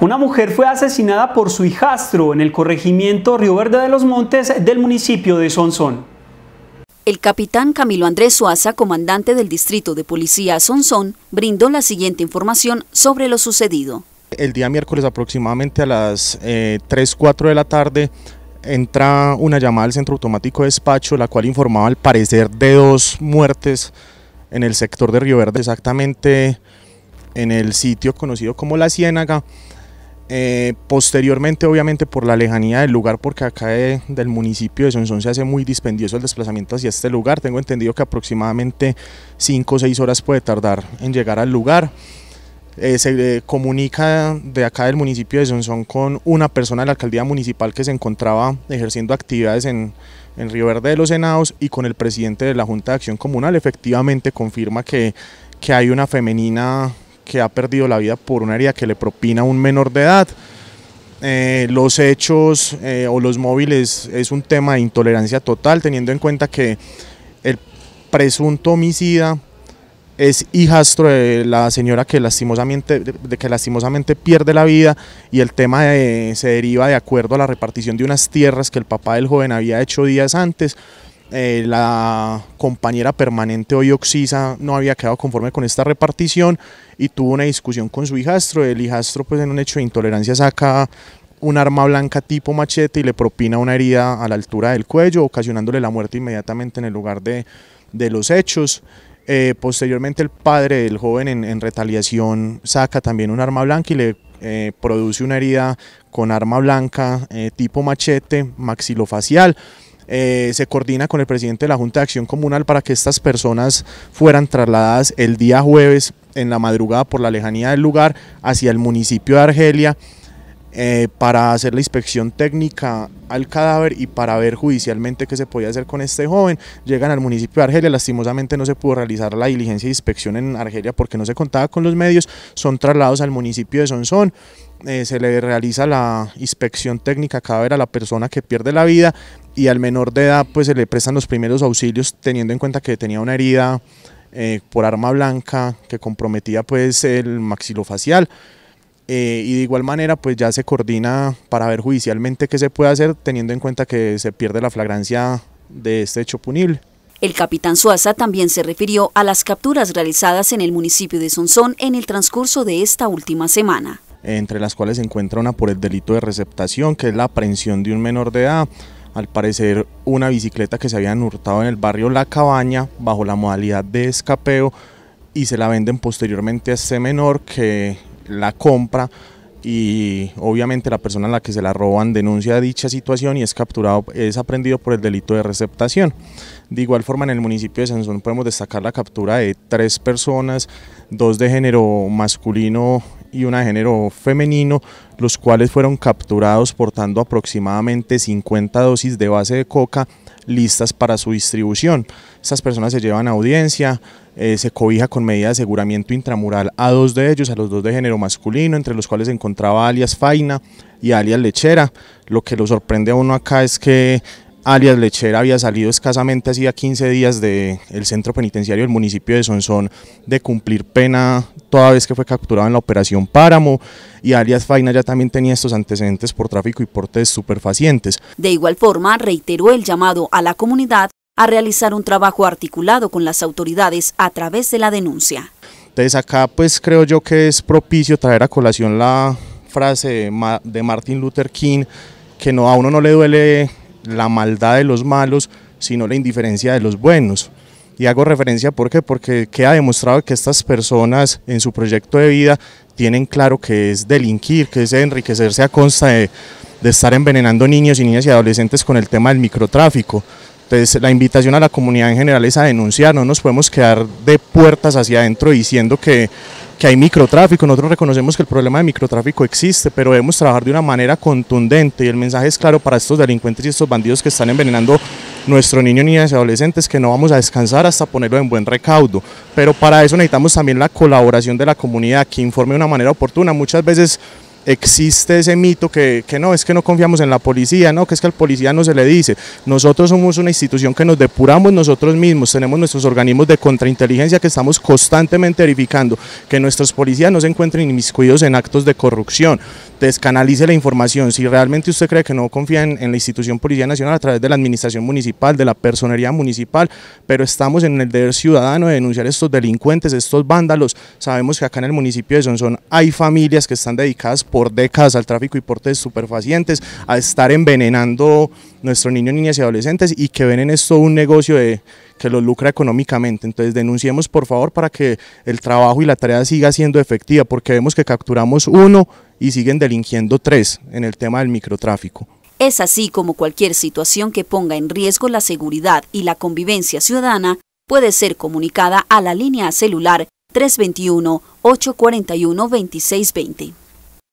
Una mujer fue asesinada por su hijastro en el corregimiento Río Verde de los Montes del municipio de Sonsón. El capitán Camilo Andrés Suaza, comandante del Distrito de Policía Sonsón, brindó la siguiente información sobre lo sucedido. El día miércoles aproximadamente a las 3, eh, 4 de la tarde entra una llamada al centro automático de despacho, la cual informaba al parecer de dos muertes en el sector de Río Verde, exactamente en el sitio conocido como La Ciénaga, eh, posteriormente, obviamente, por la lejanía del lugar, porque acá del municipio de Sonsón se hace muy dispendioso el desplazamiento hacia este lugar. Tengo entendido que aproximadamente 5 o 6 horas puede tardar en llegar al lugar. Eh, se eh, comunica de acá del municipio de Sonsón con una persona de la alcaldía municipal que se encontraba ejerciendo actividades en, en Río Verde de los Senados y con el presidente de la Junta de Acción Comunal. Efectivamente, confirma que, que hay una femenina que ha perdido la vida por una herida que le propina a un menor de edad. Eh, los hechos eh, o los móviles es un tema de intolerancia total, teniendo en cuenta que el presunto homicida es hijastro de la señora que lastimosamente, de que lastimosamente pierde la vida y el tema eh, se deriva de acuerdo a la repartición de unas tierras que el papá del joven había hecho días antes eh, la compañera permanente hoy Oxisa no había quedado conforme con esta repartición y tuvo una discusión con su hijastro. El hijastro pues en un hecho de intolerancia saca un arma blanca tipo machete y le propina una herida a la altura del cuello, ocasionándole la muerte inmediatamente en el lugar de, de los hechos. Eh, posteriormente el padre del joven en, retaliación saca también un arma blanca y le eh, produce una herida con arma blanca tipo machete maxilofacial. Eh, se coordina con el presidente de la Junta de Acción Comunal para que estas personas fueran trasladadas el día jueves en la madrugada por la lejanía del lugar hacia el municipio de Argelia eh, para hacer la inspección técnica al cadáver y para ver judicialmente qué se podía hacer con este joven. Llegan al municipio de Argelia, lastimosamente no se pudo realizar la diligencia de inspección en Argelia porque no se contaba con los medios, son trasladados al municipio de Sonsón. Eh, se le realiza la inspección técnica cada vez a la persona que pierde la vida y al menor de edad pues se le prestan los primeros auxilios teniendo en cuenta que tenía una herida eh, por arma blanca que comprometía pues el maxilofacial. Eh, y de igual manera pues ya se coordina para ver judicialmente qué se puede hacer teniendo en cuenta que se pierde la flagrancia de este hecho punible. El capitán Suaza también se refirió a las capturas realizadas en el municipio de Sonsón en el transcurso de esta última semana entre las cuales se encuentra una por el delito de receptación, que es la aprehensión de un menor de edad. Al parecer, una bicicleta que se habían hurtado en el barrio La Cabaña bajo la modalidad de escapeo y se la venden posteriormente a ese menor que la compra y obviamente la persona a la que se la roban denuncia dicha situación y es capturado, es aprendido por el delito de receptación. De igual forma en el municipio de Sansón podemos destacar la captura de tres personas, dos de género masculino y una de género femenino, los cuales fueron capturados portando aproximadamente 50 dosis de base de coca listas para su distribución. Estas personas se llevan a audiencia, eh, se cobija con medida de aseguramiento intramural a dos de ellos, a los dos de género masculino, entre los cuales se encontraba alias Faina y alias Lechera. Lo que lo sorprende a uno acá es que alias Lechera había salido escasamente hacía 15 días del centro penitenciario del municipio de Sonsón de cumplir pena toda vez que fue capturado en la operación Páramo y alias Faina ya también tenía estos antecedentes por tráfico y portes superfacientes. De igual forma, reiteró el llamado a la comunidad a realizar un trabajo articulado con las autoridades a través de la denuncia. Entonces acá pues creo yo que es propicio traer a colación la frase de, Martin Luther King que no, a uno no le duele la maldad de los malos, sino la indiferencia de los buenos. Y hago referencia porque porque queda demostrado que estas personas en su proyecto de vida tienen claro que es delinquir, que es enriquecerse a consta de, de estar envenenando niños y niñas y adolescentes con el tema del microtráfico. Entonces la invitación a la comunidad en general es a denunciar, no nos podemos quedar de puertas hacia adentro diciendo que, que hay microtráfico, nosotros reconocemos que el problema de microtráfico existe, pero debemos trabajar de una manera contundente y el mensaje es claro para estos delincuentes y estos bandidos que están envenenando nuestro niño, niñas y adolescentes, que no vamos a descansar hasta ponerlo en buen recaudo, pero para eso necesitamos también la colaboración de la comunidad que informe de una manera oportuna, muchas veces existe ese mito que, que, no, es que no confiamos en la policía, no, que es que al policía no se le dice. Nosotros somos una institución que nos depuramos nosotros mismos, tenemos nuestros organismos de contrainteligencia que estamos constantemente verificando que nuestros policías no se encuentren inmiscuidos en actos de corrupción descanalice la información. Si realmente usted cree que no confía en, la institución Policía Nacional a través de la administración municipal, de la personería municipal, pero estamos en el deber ciudadano de denunciar estos delincuentes, estos vándalos. Sabemos que acá en el municipio de Sonsón hay familias que están dedicadas por décadas al tráfico y porte de superfacientes, a estar envenenando nuestros niños, niñas y adolescentes y que ven en esto un negocio de que los lucra económicamente. Entonces denunciemos por favor para que el trabajo y la tarea siga siendo efectiva, porque vemos que capturamos uno y siguen delinquiendo tres en el tema del microtráfico. Es así como cualquier situación que ponga en riesgo la seguridad y la convivencia ciudadana puede ser comunicada a la línea celular 321-841-2620.